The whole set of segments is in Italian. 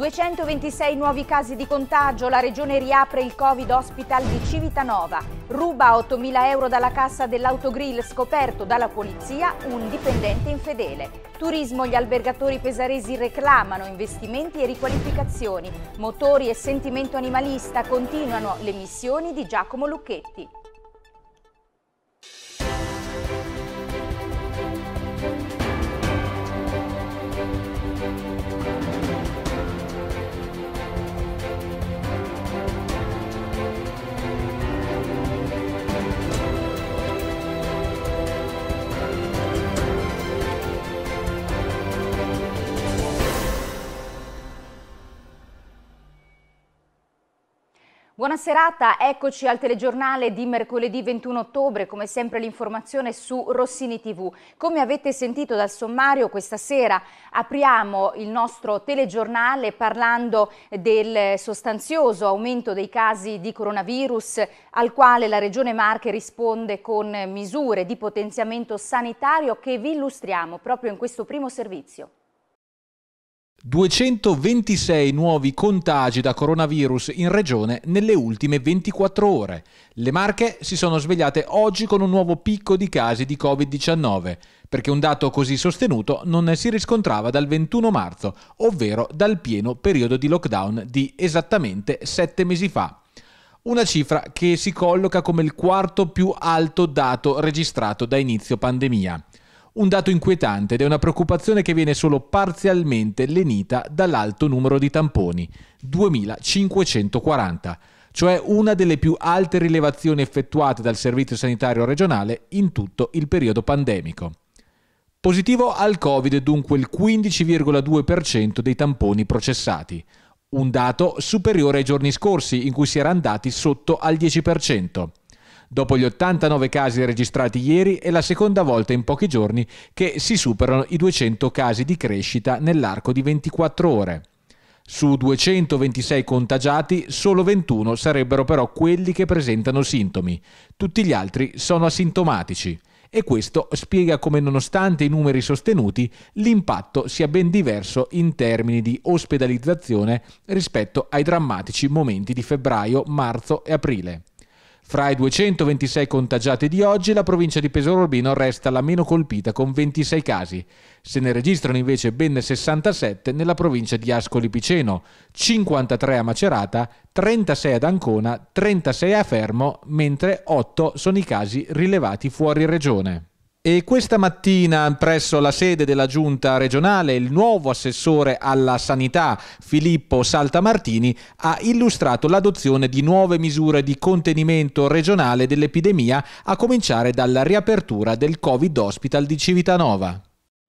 226 nuovi casi di contagio, la regione riapre il Covid Hospital di Civitanova. Ruba 8.000 euro dalla cassa dell'autogrill scoperto dalla polizia un dipendente infedele. Turismo, gli albergatori pesaresi reclamano investimenti e riqualificazioni. Motori e sentimento animalista continuano le missioni di Giacomo Lucchetti. Buona serata, eccoci al telegiornale di mercoledì 21 ottobre, come sempre l'informazione su Rossini TV. Come avete sentito dal sommario, questa sera apriamo il nostro telegiornale parlando del sostanzioso aumento dei casi di coronavirus al quale la Regione Marche risponde con misure di potenziamento sanitario che vi illustriamo proprio in questo primo servizio. 226 nuovi contagi da coronavirus in regione nelle ultime 24 ore. Le Marche si sono svegliate oggi con un nuovo picco di casi di Covid-19, perché un dato così sostenuto non si riscontrava dal 21 marzo, ovvero dal pieno periodo di lockdown di esattamente 7 mesi fa. Una cifra che si colloca come il quarto più alto dato registrato da inizio pandemia. Un dato inquietante ed è una preoccupazione che viene solo parzialmente lenita dall'alto numero di tamponi, 2540 cioè una delle più alte rilevazioni effettuate dal Servizio Sanitario regionale in tutto il periodo pandemico. Positivo al Covid dunque il 15,2% dei tamponi processati, un dato superiore ai giorni scorsi in cui si era andati sotto al 10% dopo gli 89 casi registrati ieri è la seconda volta in pochi giorni che si superano i 200 casi di crescita nell'arco di 24 ore. Su 226 contagiati, solo 21 sarebbero però quelli che presentano sintomi, tutti gli altri sono asintomatici. E questo spiega come nonostante i numeri sostenuti, l'impatto sia ben diverso in termini di ospedalizzazione rispetto ai drammatici momenti di febbraio, marzo e aprile. Fra i 226 contagiati di oggi, la provincia di Pesaro Urbino resta la meno colpita con 26 casi. Se ne registrano invece ben 67 nella provincia di Ascoli Piceno, 53 a Macerata, 36 ad Ancona, 36 a Fermo, mentre 8 sono i casi rilevati fuori regione. E questa mattina presso la sede della giunta regionale il nuovo assessore alla sanità Filippo Saltamartini ha illustrato l'adozione di nuove misure di contenimento regionale dell'epidemia a cominciare dalla riapertura del Covid Hospital di Civitanova.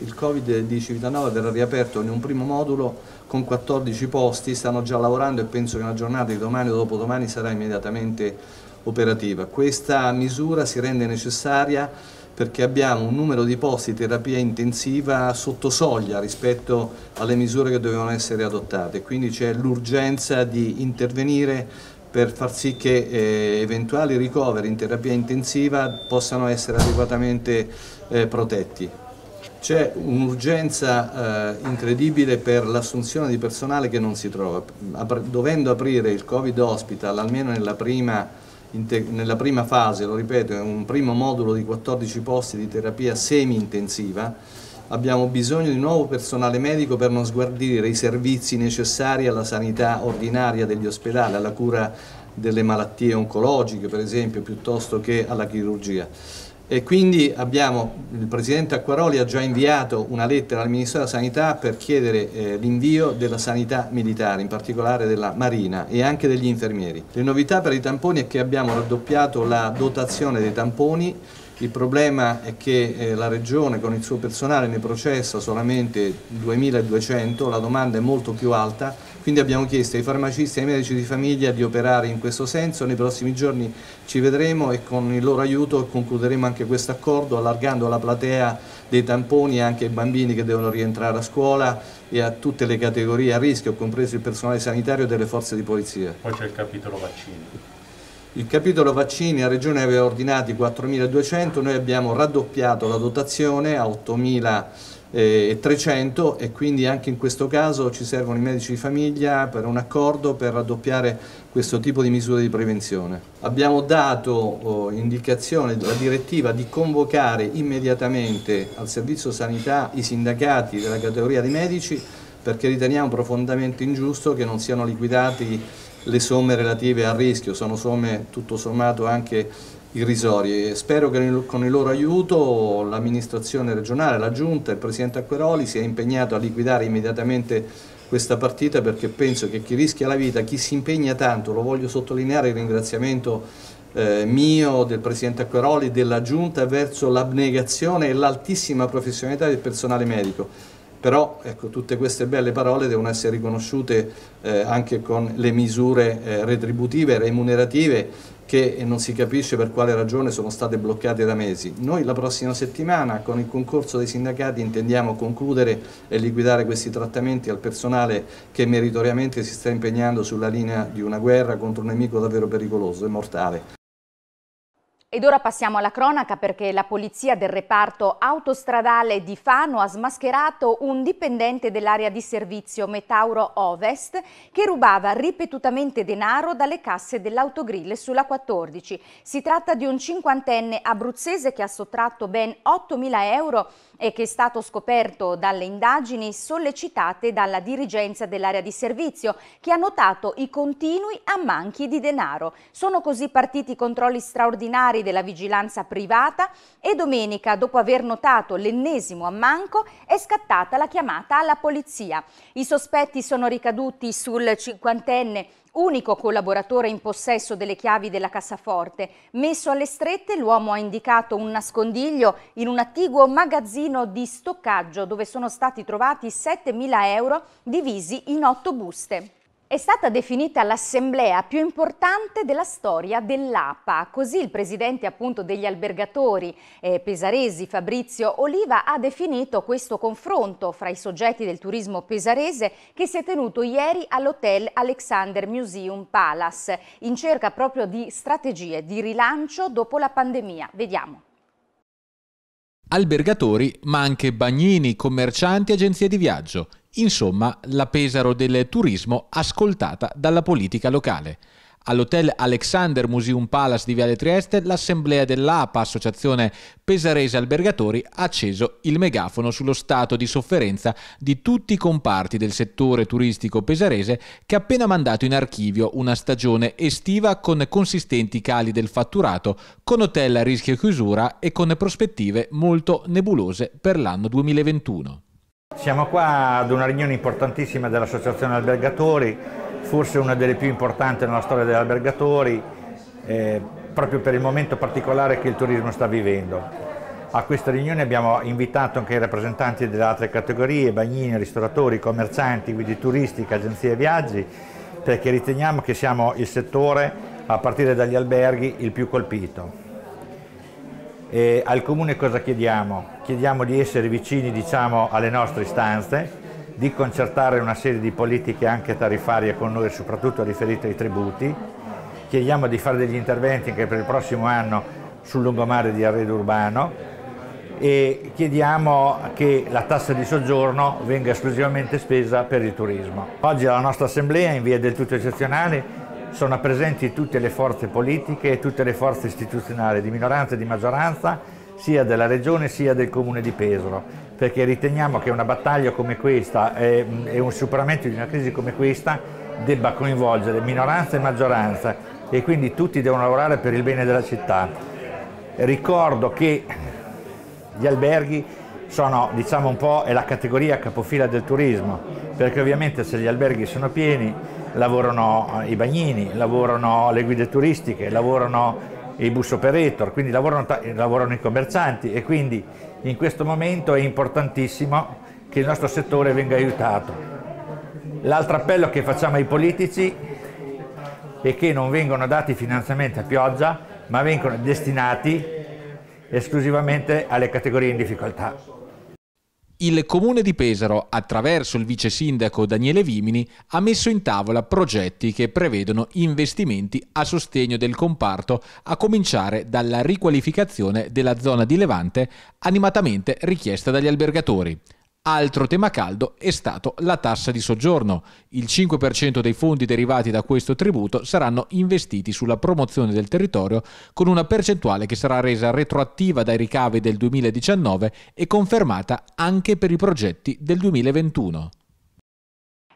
Il Covid di Civitanova verrà riaperto in un primo modulo con 14 posti, stanno già lavorando e penso che la giornata di domani o dopodomani sarà immediatamente operativa. Questa misura si rende necessaria perché abbiamo un numero di posti di terapia intensiva sotto soglia rispetto alle misure che dovevano essere adottate, quindi c'è l'urgenza di intervenire per far sì che eh, eventuali ricoveri in terapia intensiva possano essere adeguatamente eh, protetti. C'è un'urgenza eh, incredibile per l'assunzione di personale che non si trova, dovendo aprire il Covid Hospital almeno nella prima nella prima fase, lo ripeto, è un primo modulo di 14 posti di terapia semi-intensiva, abbiamo bisogno di nuovo personale medico per non sguardire i servizi necessari alla sanità ordinaria degli ospedali, alla cura delle malattie oncologiche per esempio, piuttosto che alla chirurgia e quindi abbiamo, il Presidente Acquaroli ha già inviato una lettera al Ministro della Sanità per chiedere eh, l'invio della sanità militare, in particolare della Marina e anche degli infermieri. Le novità per i tamponi è che abbiamo raddoppiato la dotazione dei tamponi il problema è che eh, la Regione con il suo personale ne processa solamente 2200, la domanda è molto più alta, quindi abbiamo chiesto ai farmacisti e ai medici di famiglia di operare in questo senso, nei prossimi giorni ci vedremo e con il loro aiuto concluderemo anche questo accordo allargando la platea dei tamponi anche ai bambini che devono rientrare a scuola e a tutte le categorie a rischio, compreso il personale sanitario e delle forze di polizia. Poi c'è il capitolo vaccini. Il capitolo vaccini a Regione aveva ordinati 4.200, noi abbiamo raddoppiato la dotazione a 8.300 eh, e quindi anche in questo caso ci servono i medici di famiglia per un accordo per raddoppiare questo tipo di misure di prevenzione. Abbiamo dato oh, indicazione, alla direttiva di convocare immediatamente al Servizio Sanità i sindacati della categoria di medici perché riteniamo profondamente ingiusto che non siano liquidati le somme relative al rischio, sono somme tutto sommato anche irrisorie. Spero che con il loro aiuto l'amministrazione regionale, la Giunta, il Presidente Acqueroli sia impegnato a liquidare immediatamente questa partita perché penso che chi rischia la vita, chi si impegna tanto, lo voglio sottolineare il ringraziamento eh, mio, del Presidente Acqueroli, della Giunta verso l'abnegazione e l'altissima professionalità del personale medico però ecco, tutte queste belle parole devono essere riconosciute eh, anche con le misure eh, retributive, remunerative che non si capisce per quale ragione sono state bloccate da mesi. Noi la prossima settimana con il concorso dei sindacati intendiamo concludere e liquidare questi trattamenti al personale che meritoriamente si sta impegnando sulla linea di una guerra contro un nemico davvero pericoloso e mortale. Ed ora passiamo alla cronaca perché la polizia del reparto autostradale di Fano ha smascherato un dipendente dell'area di servizio Metauro Ovest che rubava ripetutamente denaro dalle casse dell'autogrill sulla 14. Si tratta di un cinquantenne abruzzese che ha sottratto ben 8.000 euro e che è stato scoperto dalle indagini sollecitate dalla dirigenza dell'area di servizio che ha notato i continui ammanchi di denaro. Sono così partiti i controlli straordinari titolari della vigilanza privata e domenica, dopo aver notato l'ennesimo ammanco, è scattata la chiamata alla polizia. I sospetti sono ricaduti sul cinquantenne unico collaboratore in possesso delle chiavi della cassaforte. Messo alle strette, l'uomo ha indicato un nascondiglio in un attiguo magazzino di stoccaggio dove sono stati trovati 7.000 euro divisi in otto buste. È stata definita l'assemblea più importante della storia dell'APA, così il presidente appunto degli albergatori eh, pesaresi Fabrizio Oliva ha definito questo confronto fra i soggetti del turismo pesarese che si è tenuto ieri all'hotel Alexander Museum Palace in cerca proprio di strategie di rilancio dopo la pandemia. Vediamo albergatori, ma anche bagnini, commercianti, agenzie di viaggio. Insomma, la Pesaro del turismo ascoltata dalla politica locale. All'hotel Alexander Museum Palace di Viale Trieste, l'assemblea dell'APA, Associazione Pesarese Albergatori, ha acceso il megafono sullo stato di sofferenza di tutti i comparti del settore turistico pesarese che ha appena mandato in archivio una stagione estiva con consistenti cali del fatturato, con hotel a rischio chiusura e con prospettive molto nebulose per l'anno 2021. Siamo qua ad una riunione importantissima dell'Associazione Albergatori, forse una delle più importanti nella storia degli albergatori, eh, proprio per il momento particolare che il turismo sta vivendo. A questa riunione abbiamo invitato anche i rappresentanti delle altre categorie, bagnini, ristoratori, commercianti, guidi turistiche, agenzie e viaggi, perché riteniamo che siamo il settore, a partire dagli alberghi, il più colpito. E al Comune cosa chiediamo? Chiediamo di essere vicini diciamo, alle nostre istanze, di concertare una serie di politiche anche tariffarie con noi, soprattutto riferite ai tributi. Chiediamo di fare degli interventi anche per il prossimo anno sul lungomare di arredo urbano e chiediamo che la tassa di soggiorno venga esclusivamente spesa per il turismo. Oggi la nostra assemblea, in via del tutto eccezionale, sono presenti tutte le forze politiche e tutte le forze istituzionali di minoranza e di maggioranza sia della regione sia del comune di Pesaro perché riteniamo che una battaglia come questa e, un superamento di una crisi come questa debba coinvolgere minoranza e maggioranza e quindi tutti devono lavorare per il bene della città. Ricordo che gli alberghi sono diciamo un po' è la categoria capofila del turismo perché ovviamente se gli alberghi sono pieni lavorano eh, i bagnini, lavorano le guide turistiche, lavorano i bus operator, quindi lavorano, lavorano i commercianti e quindi in questo momento è importantissimo che il nostro settore venga aiutato. L'altro appello che facciamo ai politici è che non vengono dati finanziamenti a pioggia, ma vengono destinati esclusivamente alle categorie in difficoltà il comune di Pesaro, attraverso il vice sindaco Daniele Vimini, ha messo in tavola progetti che prevedono investimenti a sostegno del comparto, a cominciare dalla riqualificazione della zona di Levante, animatamente richiesta dagli albergatori. Altro tema caldo è stato la tassa di soggiorno. Il 5% dei fondi derivati da questo tributo saranno investiti sulla promozione del territorio con una percentuale che sarà resa retroattiva dai ricavi del 2019 e confermata anche per i progetti del 2021.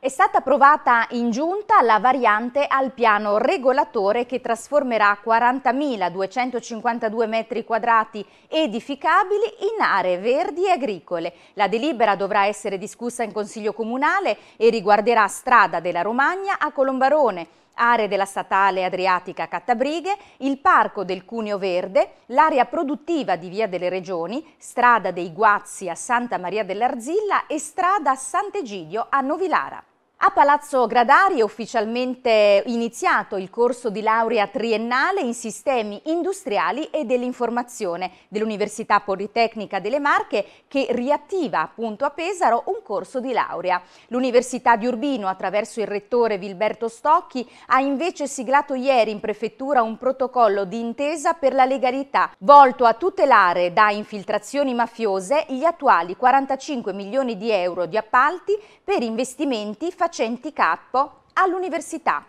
È stata approvata in giunta la variante al piano regolatore che trasformerà 40.252 metri quadrati edificabili in aree verdi e agricole. La delibera dovrà essere discussa in Consiglio Comunale e riguarderà strada della Romagna a Colombarone, aree della statale Adriatica Cattabrighe, il parco del Cuneo Verde, l'area produttiva di Via delle Regioni, strada dei Guazzi a Santa Maria dell'Arzilla e strada Sant'Egidio a Novilara. A Palazzo Gradari è ufficialmente iniziato il corso di laurea triennale in sistemi industriali e dell'informazione dell'Università Politecnica delle Marche che riattiva appunto a Pesaro un corso di laurea. L'Università di Urbino attraverso il rettore Vilberto Stocchi ha invece siglato ieri in prefettura un protocollo di intesa per la legalità volto a tutelare da infiltrazioni mafiose gli attuali 45 milioni di euro di appalti per investimenti facenti capo all'università.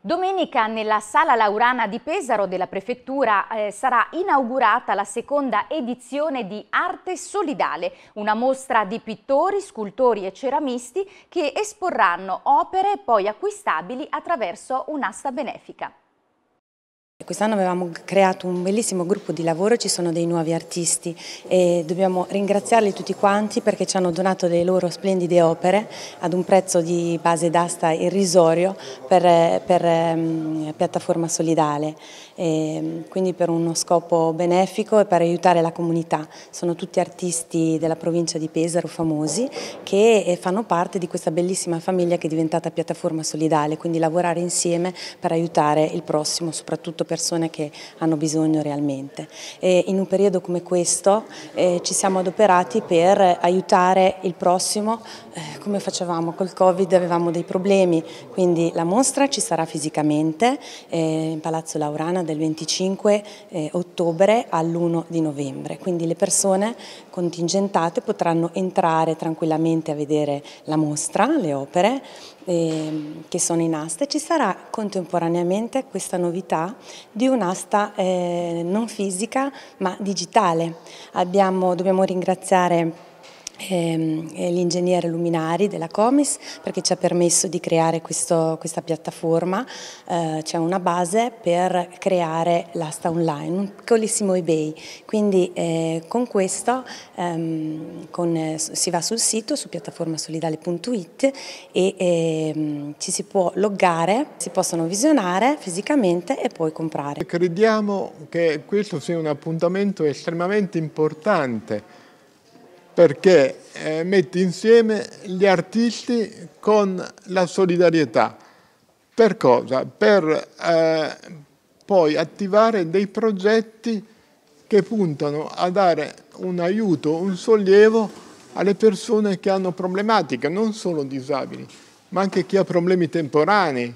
Domenica nella Sala Laurana di Pesaro della Prefettura eh, sarà inaugurata la seconda edizione di Arte Solidale, una mostra di pittori, scultori e ceramisti che esporranno opere poi acquistabili attraverso un'asta benefica. Quest'anno avevamo creato un bellissimo gruppo di lavoro, ci sono dei nuovi artisti e dobbiamo ringraziarli tutti quanti perché ci hanno donato le loro splendide opere ad un prezzo di base d'asta irrisorio per, eh, per um, piattaforma solidale. Ehm, quindi per uno scopo benefico e per aiutare la comunità. Sono tutti artisti della provincia di Pesaro famosi che eh, fanno parte di questa bellissima famiglia che è diventata piattaforma solidale, quindi lavorare insieme per aiutare il prossimo, soprattutto persone che hanno bisogno realmente. E in un periodo come questo eh, ci siamo adoperati per aiutare il prossimo, eh, come facevamo col Covid avevamo dei problemi, quindi la mostra ci sarà fisicamente eh, in Palazzo Laurana del 25 eh, ottobre all'1 di novembre, quindi le persone contingentate potranno entrare tranquillamente a vedere la mostra, le opere eh, che sono in asta e ci sarà contemporaneamente questa novità di un'asta eh, non fisica ma digitale. Abbiamo, dobbiamo ringraziare Ehm, l'ingegnere Luminari della Comis perché ci ha permesso di creare questo, questa piattaforma, eh, c'è cioè una base per creare l'asta online, un piccolissimo eBay, quindi eh, con questo ehm, con, eh, si va sul sito su piattaformasolidale.it e ehm, ci si può loggare, si possono visionare fisicamente e poi comprare. Crediamo che questo sia un appuntamento estremamente importante perché eh, mette insieme gli artisti con la solidarietà. Per cosa? Per eh, poi attivare dei progetti che puntano a dare un aiuto, un sollievo alle persone che hanno problematiche, non solo disabili, ma anche chi ha problemi temporanei.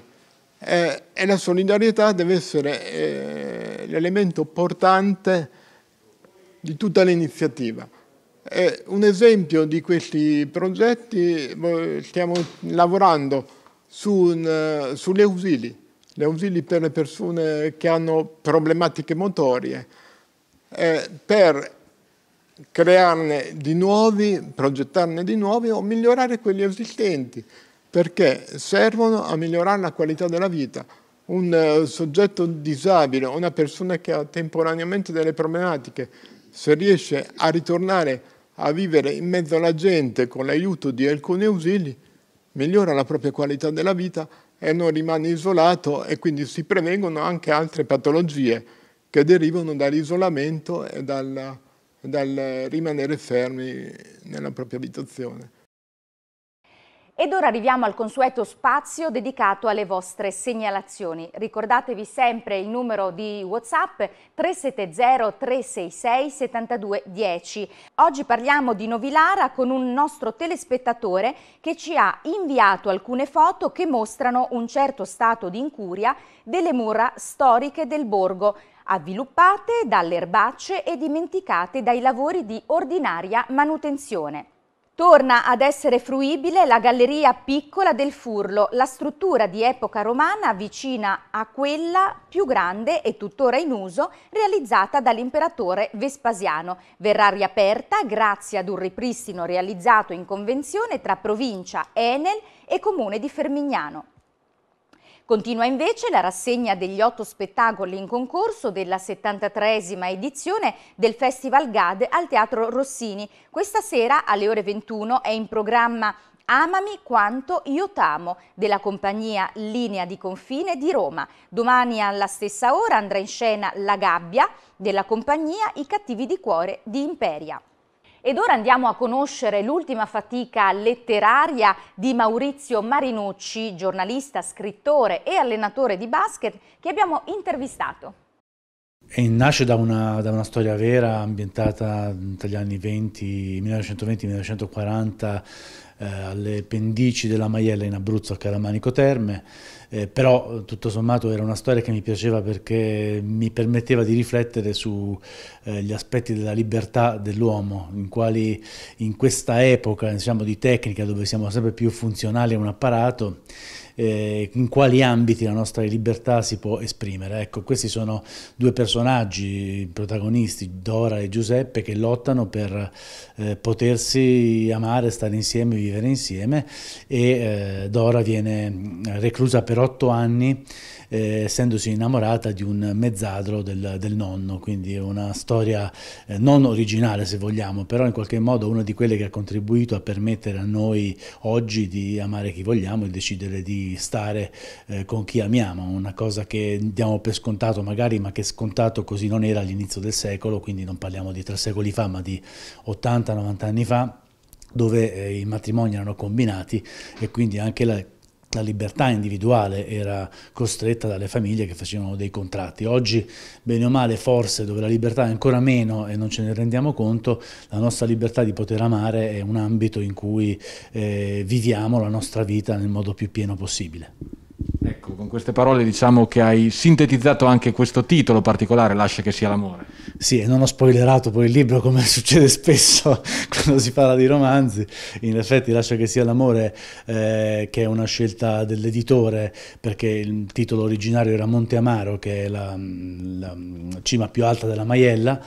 Eh, e la solidarietà deve essere eh, l'elemento portante di tutta l'iniziativa. Eh, un esempio di questi progetti, stiamo lavorando su un, sulle ausili, le ausili per le persone che hanno problematiche motorie, eh, per crearne di nuovi, progettarne di nuovi o migliorare quelli esistenti, perché servono a migliorare la qualità della vita. Un uh, soggetto disabile una persona che ha temporaneamente delle problematiche, se riesce a ritornare a a vivere in mezzo alla gente con l'aiuto di alcuni ausili, migliora la propria qualità della vita e non rimane isolato e quindi si prevengono anche altre patologie che derivano dall'isolamento e dal, dal rimanere fermi nella propria abitazione. Ed ora arriviamo al consueto spazio dedicato alle vostre segnalazioni. Ricordatevi sempre il numero di WhatsApp 370-366-7210. Oggi parliamo di Novilara con un nostro telespettatore che ci ha inviato alcune foto che mostrano un certo stato di incuria delle mura storiche del borgo, avviluppate dalle erbacce e dimenticate dai lavori di ordinaria manutenzione. Torna ad essere fruibile la Galleria Piccola del Furlo, la struttura di epoca romana vicina a quella più grande e tuttora in uso realizzata dall'imperatore Vespasiano. Verrà riaperta grazie ad un ripristino realizzato in convenzione tra provincia, Enel e comune di Fermignano. Continua invece la rassegna degli otto spettacoli in concorso della 73esima edizione del Festival GAD al Teatro Rossini. Questa sera alle ore 21 è in programma Amami quanto io t'amo della compagnia Linea di Confine di Roma. Domani alla stessa ora andrà in scena La Gabbia della compagnia I Cattivi di Cuore di Imperia. Ed ora andiamo a conoscere l'ultima fatica letteraria di Maurizio Marinucci, giornalista, scrittore e allenatore di basket che abbiamo intervistato. E nasce da una, da una, storia vera ambientata tra gli anni 20, 1920-1940 eh, alle pendici della Maiella in Abruzzo a Caramanico Terme, eh, però tutto sommato era una storia che mi piaceva perché mi permetteva di riflettere sugli eh, aspetti della libertà dell'uomo, in quali in questa epoca diciamo, di tecnica dove siamo sempre più funzionali a un apparato, eh, in quali ambiti la nostra libertà si può esprimere. Ecco, questi sono due personaggi protagonisti, Dora e Giuseppe, che lottano per eh, potersi amare, stare insieme, vivere insieme e eh, Dora viene mm, reclusa per otto anni eh, essendosi innamorata di un mezzadro del, del nonno, quindi una storia eh, non originale se vogliamo, però in qualche modo una di quelle che ha contribuito a permettere a noi oggi di amare chi vogliamo e decidere di stare eh, con chi amiamo, una cosa che diamo per scontato magari, ma che scontato così non era all'inizio del secolo, quindi non parliamo di tre secoli fa, ma di 80-90 anni fa dove eh, i matrimoni erano combinati e quindi anche la la libertà individuale era costretta dalle famiglie che facevano dei contratti. Oggi, bene o male, forse dove la libertà è ancora meno e non ce ne rendiamo conto, la nostra libertà di poter amare è un ambito in cui eh, viviamo la nostra vita nel modo più pieno possibile. Ecco, con queste parole diciamo che hai sintetizzato anche questo titolo particolare, Lascia che sia l'amore. Sì, e non ho spoilerato poi il libro come succede spesso quando si parla di romanzi, in effetti lascia che sia l'amore eh, che è una scelta dell'editore perché il titolo originario era Monte Amaro che è la, mm, mm, la cima più alta della Maiella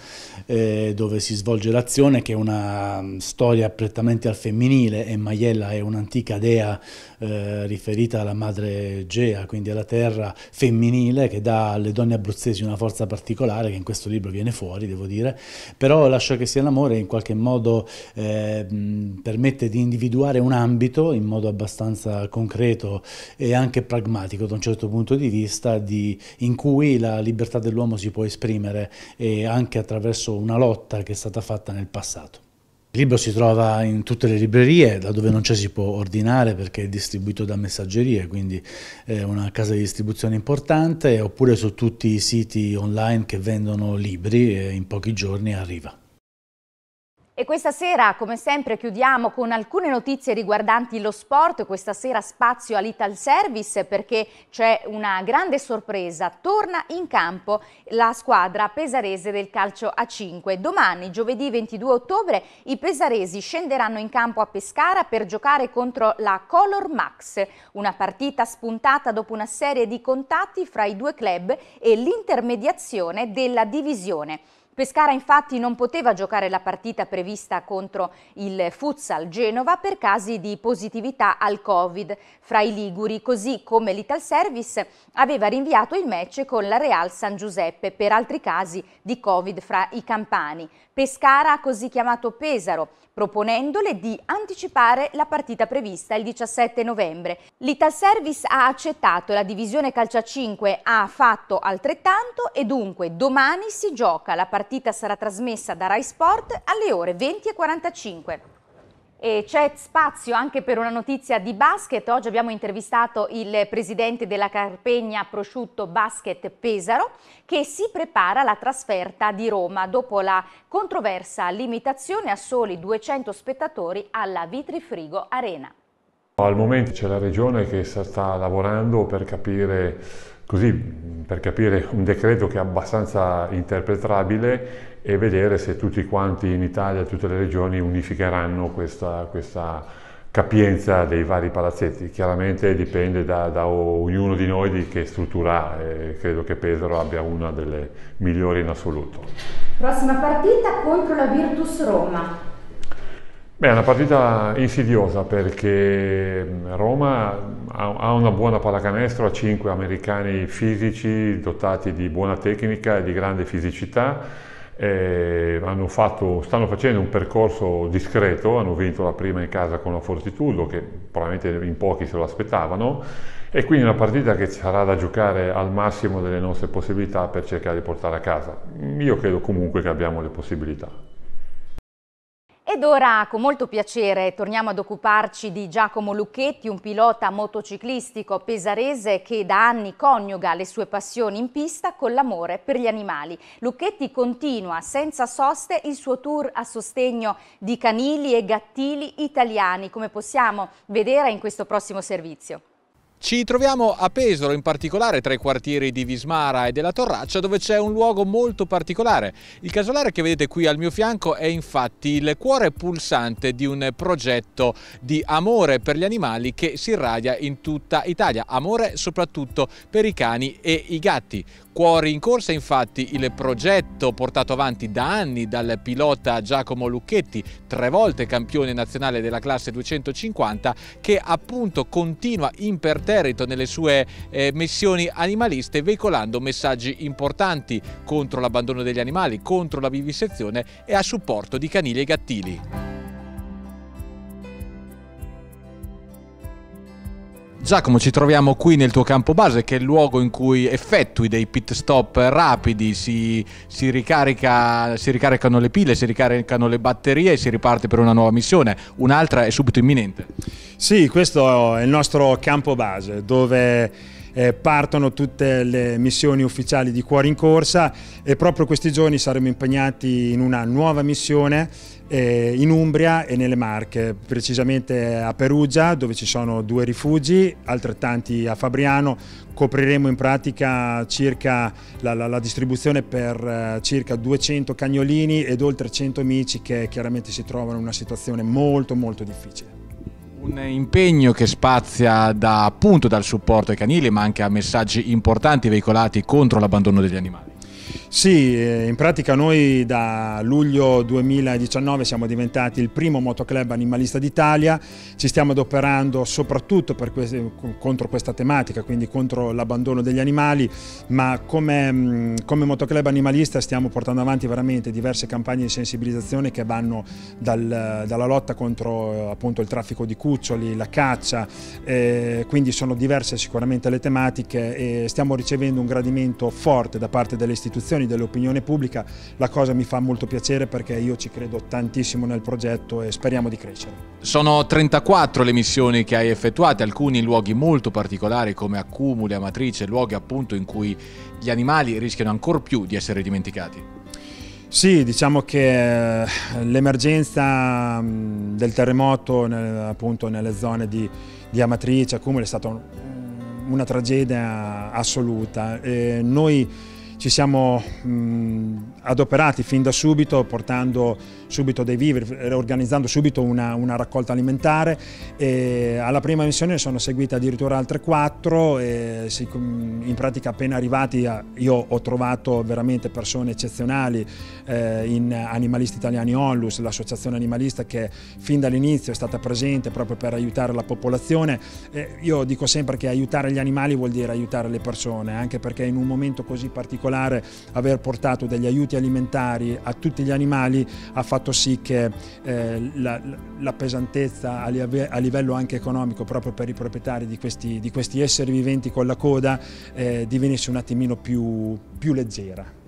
eh, dove si svolge l'azione che è una mm, storia prettamente al femminile e Maiella è un'antica dea eh, riferita alla madre Gea, quindi alla terra femminile che dà alle donne abruzzesi una forza particolare che in questo libro viene viene fuori, devo dire, però Lascia che sia l'amore in qualche modo eh, permette di individuare un ambito in modo abbastanza concreto e anche pragmatico da un certo punto di vista di, in cui la libertà dell'uomo si può esprimere e anche attraverso una lotta che è stata fatta nel passato. Il libro si trova in tutte le librerie, da dove non c'è si può ordinare perché è distribuito da messaggerie, quindi è una casa di distribuzione importante, oppure su tutti i siti online che vendono libri e in pochi giorni arriva. E questa sera, come sempre, chiudiamo con alcune notizie riguardanti lo sport. Questa sera spazio all'Ital Service perché c'è una grande sorpresa. Torna in campo la squadra pesarese del calcio A5. Domani, giovedì 22 ottobre, i pesaresi scenderanno in campo a Pescara per giocare contro la Color Max, una partita spuntata dopo una serie di contatti fra i due club e l'intermediazione della divisione. Pescara infatti non poteva giocare la partita prevista contro il Futsal Genova per casi di positività al Covid fra i Liguri, così come l'Ital Service aveva rinviato il match con la Real San Giuseppe per altri casi di Covid fra i campani. Pescara ha così chiamato Pesaro, proponendole di anticipare la partita prevista il 17 novembre. L'Ital Service ha accettato, la divisione calcia 5 ha fatto altrettanto e dunque domani si gioca la partita partita sarà trasmessa da Rai Sport alle ore 20.45. E c'è spazio anche per una notizia di basket. Oggi abbiamo intervistato il presidente della Carpegna Prosciutto Basket Pesaro che si prepara alla trasferta di Roma dopo la controversa limitazione a soli 200 spettatori alla Vitrifrigo Arena. Al momento c'è la regione che sta lavorando per capire Così per capire un decreto che è abbastanza interpretabile e vedere se tutti quanti in Italia, tutte le regioni unificheranno questa, questa capienza dei vari palazzetti. Chiaramente dipende da, da ognuno di noi di che struttura ha e credo che Pesaro abbia una delle migliori in assoluto. Prossima partita contro la Virtus Roma. Beh, è una partita insidiosa perché Roma ha una buona pallacanestro, ha cinque americani fisici dotati di buona tecnica e di grande fisicità. Eh, fatto, stanno facendo un percorso discreto, hanno vinto la prima in casa con la Fortitudo che probabilmente in pochi se lo aspettavano e quindi una partita che sarà da giocare al massimo delle nostre possibilità per cercare di portare a casa. Io credo comunque che abbiamo le possibilità. Ed ora con molto piacere torniamo ad occuparci di Giacomo Lucchetti, un pilota motociclistico pesarese che da anni coniuga le sue passioni in pista con l'amore per gli animali. Lucchetti continua senza soste il suo tour a sostegno di canili e gattili italiani, come possiamo vedere in questo prossimo servizio. Ci troviamo a Pesaro, in particolare tra i quartieri di Vismara e della Torraccia, dove c'è un luogo molto particolare. Il casolare che vedete qui al mio fianco è infatti il cuore pulsante di un progetto di amore per gli animali che si irradia in tutta Italia. Amore soprattutto per i cani e i gatti. Cuori in corsa infatti il progetto portato avanti da anni dal pilota Giacomo Lucchetti, tre volte campione nazionale della classe 250, che appunto continua imperterrito nelle sue eh, missioni animaliste veicolando messaggi importanti contro l'abbandono degli animali, contro la vivisezione e a supporto di canili e gattili. Giacomo, ci troviamo qui nel tuo campo base, che è il luogo in cui effettui dei pit stop rapidi, si, si, ricarica, si ricaricano le pile, si ricaricano le batterie e si riparte per una nuova missione. Un'altra è subito imminente. Sì, questo è il nostro campo base, dove eh, partono tutte le missioni ufficiali di Cuori in Corsa e proprio questi giorni saremo impegnati in una nuova missione eh, in Umbria e nelle Marche, precisamente a Perugia dove ci sono due rifugi, altrettanti a Fabriano, copriremo in pratica circa la, la, la distribuzione per eh, circa 200 cagnolini ed oltre 100 amici che chiaramente si trovano in una situazione molto molto difficile. Un impegno che spazia da, appunto dal supporto ai canili ma anche a messaggi importanti veicolati contro l'abbandono degli animali. Sì, eh, in pratica noi da luglio 2019 siamo diventati il primo motoclub animalista d'Italia, ci stiamo adoperando soprattutto queste, contro questa tematica, quindi contro l'abbandono degli animali, ma come, mm, come, motoclub animalista stiamo portando avanti veramente diverse campagne di sensibilizzazione che vanno dal, dalla lotta contro eh, appunto il traffico di cuccioli, la caccia, eh, quindi sono diverse sicuramente le tematiche e stiamo ricevendo un gradimento forte da parte delle istituzioni opinioni dell'opinione pubblica, la cosa mi fa molto piacere perché io ci credo tantissimo nel progetto e speriamo di crescere. Sono 34 le missioni che hai effettuato, alcuni in luoghi molto particolari come accumuli, amatrice, luoghi appunto in cui gli animali rischiano ancora più di essere dimenticati. Sì, diciamo che eh, l'emergenza mm, del terremoto appunto nelle zone di, di Amatrice, Accumuli è stata una tragedia assoluta. E noi ci siamo mh, adoperati fin da subito portando subito dei viveri, organizzando subito una, una raccolta alimentare e alla prima missione sono seguite addirittura altre quattro e si, in pratica appena arrivati a, ah, io ho trovato veramente persone eccezionali eh, in Animalisti Italiani Onlus, l'associazione animalista che fin dall'inizio è stata presente proprio per aiutare la popolazione. E io dico sempre che aiutare gli animali vuol dire aiutare le persone, anche perché in un momento così particolare particolare aver portato degli aiuti alimentari a tutti gli animali ha fatto sì che eh, la, la, pesantezza a, livello anche economico proprio per i proprietari di questi, di questi esseri viventi con la coda eh, divenisse un attimino più, più leggera.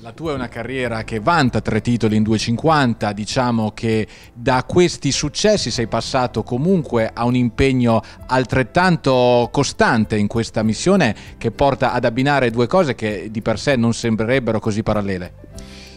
La tua è una carriera che vanta tre titoli in 250, diciamo che da questi successi sei passato comunque a un impegno altrettanto costante in questa missione che porta ad abbinare due cose che di per sé non sembrerebbero così parallele.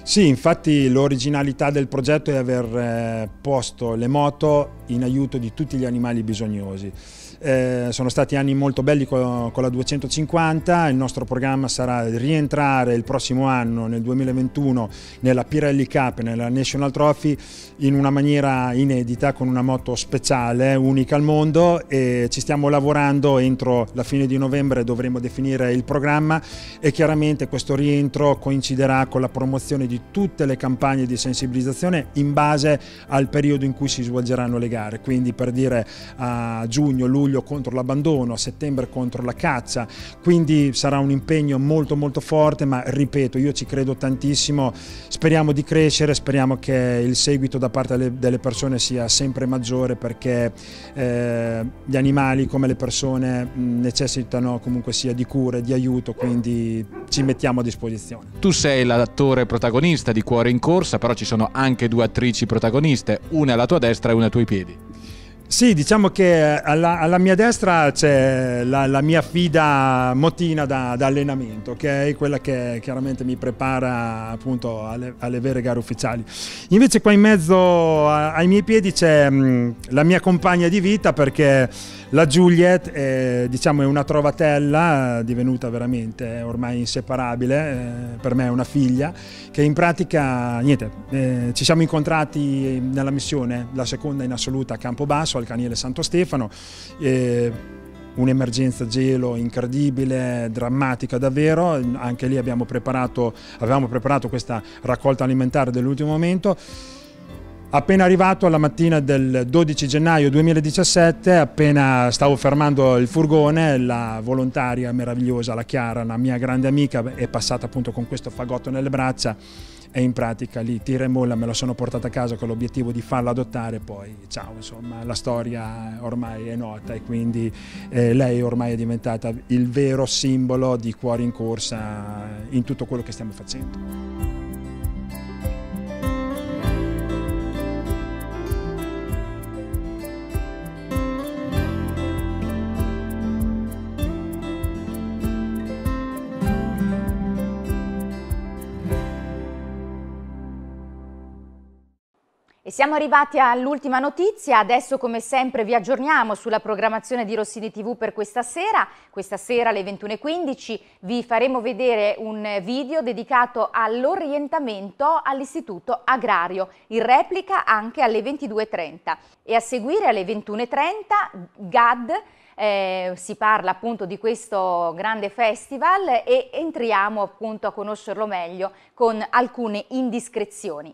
Sì, infatti l'originalità del progetto è aver eh, posto le moto in aiuto di tutti gli animali bisognosi eh, sono stati anni molto belli con, con, la 250, il nostro programma sarà rientrare il prossimo anno, nel 2021, nella Pirelli Cup, nella National Trophy, in una maniera inedita, con una moto speciale, unica al mondo e ci stiamo lavorando entro la fine di novembre dovremo definire il programma e chiaramente questo rientro coinciderà con la promozione di tutte le campagne di sensibilizzazione in base al periodo in cui si svolgeranno le gare, quindi per dire a giugno, luglio, luglio contro l'abbandono, a settembre contro la caccia, quindi sarà un impegno molto molto forte, ma ripeto, io ci credo tantissimo, speriamo di crescere, speriamo che il seguito da parte delle persone sia sempre maggiore perché eh, gli animali come le persone necessitano comunque sia di cure, di aiuto, quindi ci mettiamo a disposizione. Tu sei l'attore protagonista di Cuore in Corsa, però ci sono anche due attrici protagoniste, una alla tua destra e una ai tuoi piedi. Sì, diciamo che alla, alla mia destra c'è la, la, mia fida motina da, da, allenamento, che è quella che chiaramente mi prepara appunto alle, alle vere gare ufficiali. Invece qua in mezzo a, ai miei piedi c'è mm, la mia compagna di vita perché la Juliet è, eh, diciamo, è una trovatella eh, divenuta veramente eh, ormai inseparabile, per me è una figlia, che in pratica niente, eh, ci siamo incontrati nella missione, la seconda in assoluta a Campobasso, al Caniele Santo Stefano. Eh, un'emergenza gelo incredibile, drammatica davvero, anche lì abbiamo preparato, avevamo preparato questa raccolta alimentare dell'ultimo momento Appena arrivato alla mattina del 12 gennaio 2017, appena stavo fermando il furgone, la volontaria meravigliosa, la Chiara, la mia grande amica, è passata appunto con questo fagotto nelle braccia e in pratica lì tira e molla me la sono portata a casa con l'obiettivo di farla adottare poi ciao insomma la storia ormai è nota e quindi eh, lei ormai è diventata il vero simbolo di cuori in corsa in tutto quello che stiamo facendo. E siamo arrivati all'ultima notizia, adesso come sempre vi aggiorniamo sulla programmazione di Rossini TV per questa sera, questa sera alle 21.15 vi faremo vedere un video dedicato all'orientamento all'istituto agrario, in replica anche alle 22.30 e a seguire alle 21.30 GAD eh, si parla appunto di questo grande festival e entriamo appunto a conoscerlo meglio con alcune indiscrezioni.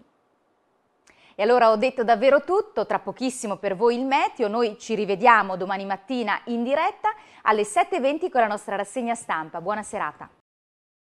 E allora ho detto davvero tutto, tra pochissimo per voi il meteo, noi ci rivediamo domani mattina in diretta alle 7.20 con la nostra rassegna stampa. Buona serata.